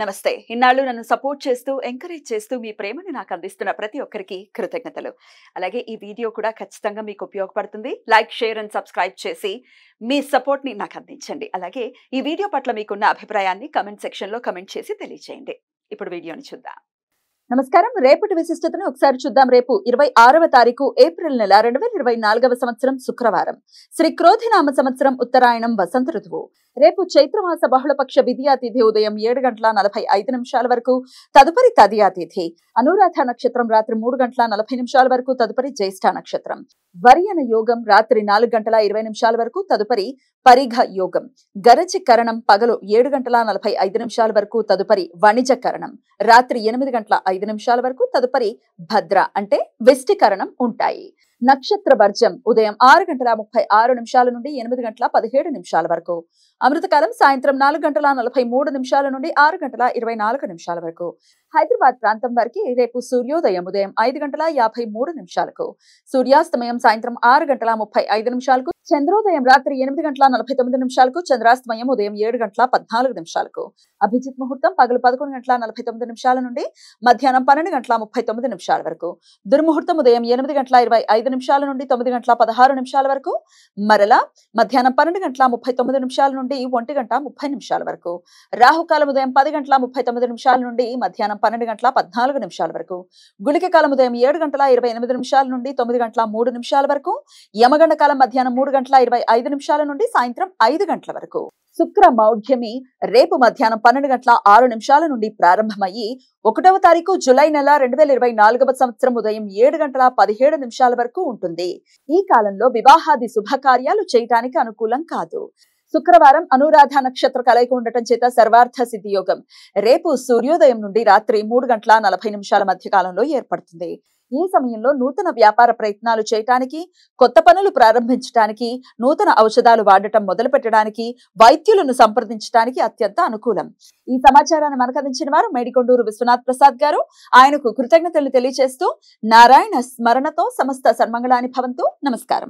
నమస్తే ఇన్నాళ్ళు నన్ను సపోర్ట్ చేస్తూ ఎంకరేజ్ చేస్తూ మీ ప్రేమను నాకు అందిస్తున్న ప్రతి ఒక్కరికి కృతజ్ఞతలు అలాగే ఈ వీడియో కూడా ఖచ్చితంగా మీకు ఉపయోగపడుతుంది లైక్ షేర్ అండ్ సబ్స్క్రైబ్ చేసి మీ సపోర్ట్ని నాకు అందించండి అలాగే ఈ వీడియో పట్ల మీకున్న అభిప్రాయాన్ని కమెంట్ సెక్షన్లో కమెంట్ చేసి తెలియజేయండి ఇప్పుడు వీడియోని చూద్దాం నమస్కారం రేపటి విశిష్టతను ఒకసారి చూద్దాం రేపు ఇరవై ఆరవ తారీఖు ఏప్రిల్ నెల రెండు వేల ఇరవై నాలుగవ సంవత్సరం శుక్రవారం శ్రీ క్రోధినామ సంవత్సరం ఉత్తరాయణం వసంత ఋతువు రేపు చైత్రమాస బహుళపక్ష విధి అతిథి ఉదయం ఏడు గంటల నలభై ఐదు నిమిషాల వరకు తదుపరి తది అతిథి అనురాధ నక్షత్రం రాత్రి మూడు గంటల నలభై నిమిషాల వరకు తదుపరి జ్యేష్ఠ నక్షత్రం వరియన యోగం రాత్రి నాలుగు గంటల ఇరవై నిమిషాల వరకు తదుపరి పరిఘ యోగం గరచి కరణం పగలు ఏడు గంటల నలభై ఐదు నిమిషాల వరకు తదుపరి కరణం రాత్రి ఎనిమిది గంటల ఐదు నిమిషాల వరకు తదుపరి భద్ర అంటే విష్టికరణం ఉంటాయి నక్షత్ర వర్జం ఉదయం ఆరు గంటల ముప్పై ఆరు నిమిషాల నుండి ఎనిమిది గంటల పదిహేడు నిమిషాల వరకు అమృతకాలం సాయంత్రం నాలుగు గంటల నలభై మూడు నిమిషాల నుండి ఆరు గంటల ఇరవై నాలుగు నిమిషాల వరకు హైదరాబాద్ ప్రాంతం వరకు రేపు సూర్యోదయం ఉదయం ఐదు గంటల యాభై మూడు నిమిషాలకు సూర్యాస్తమయం సాయంత్రం ఆరు గంటల ముప్పై ఐదు నిమిషాలకు చంద్రోదయం రాత్రి ఎనిమిది గంటల నలభై తొమ్మిది నిమిషాలకు చంద్రాస్తమయం ఉదయం ఏడు గంటల పద్నాలుగు నిమిషాలకు అభిజిత్ ముహూర్తం పగలు పదకొండు గంటల నలభై తొమ్మిది నిమిషాల నుండి మధ్యాహ్నం పన్నెండు గంటల ముప్పై తొమ్మిది నిమిషాల వరకు దుర్ముహూర్తం ఉదయం ఎనిమిది గంటల ఇరవై ఐదు నిమిషాల నుండి తొమ్మిది గంటల పదహారు నిమిషాల వరకు మరలా మధ్యాహ్నం పన్నెండు గంటల ముప్పై తొమ్మిది నిమిషాల నుండి ఒంటి గంట ముప్పై నిమిషాల వరకు రాహుకాలం ఉదయం పది గంటల ముప్పై తొమ్మిది నిమిషాల నుండి మధ్యాహ్నం పన్నెండు గంటల పద్నాలుగు నిమిషాల వరకు గుళిక కాలం ఉదయం ఏడు గంటల ఇరవై ఎనిమిది నిమిషాల నుండి తొమ్మిది గంటల మూడు నిమిషాల వరకు యమగండ కాలం మధ్యాహ్నం మూడు గంటల ఇరవై ఐదు నిమిషాల నుండి సాయంత్రం ఐదు గంటల వరకు శుక్ర మౌఢ్యమి రేపు మధ్యాహ్నం పన్నెండు గంటల ఆరు నిమిషాల నుండి ప్రారంభమయ్యి ఒకటవ తారీఖు జులై నెల రెండు వేల ఇరవై నాలుగవ సంవత్సరం ఉదయం ఏడు గంటల పదిహేడు నిమిషాల వరకు ఉంటుంది ఈ కాలంలో వివాహాది శుభకార్యాలు చేయటానికి అనుకూలం కాదు శుక్రవారం అనురాధ నక్షత్ర కలయిక ఉండటం చేత సర్వార్థ సిద్ధి యోగం రేపు సూర్యోదయం నుండి రాత్రి మూడు గంటల నలభై నిమిషాల మధ్య కాలంలో ఏర్పడుతుంది ఈ సమయంలో నూతన వ్యాపార ప్రయత్నాలు చేయటానికి కొత్త పనులు ప్రారంభించడానికి నూతన ఔషధాలు వాడటం మొదలుపెట్టడానికి వైద్యులను సంప్రదించడానికి అత్యంత అనుకూలం ఈ సమాచారాన్ని మనకు అందించిన వారు మేడికొండూరు విశ్వనాథ్ ప్రసాద్ గారు ఆయనకు కృతజ్ఞతలు తెలియజేస్తూ నారాయణ స్మరణతో సమస్త సన్మంగళాన్ని భవంతు నమస్కారం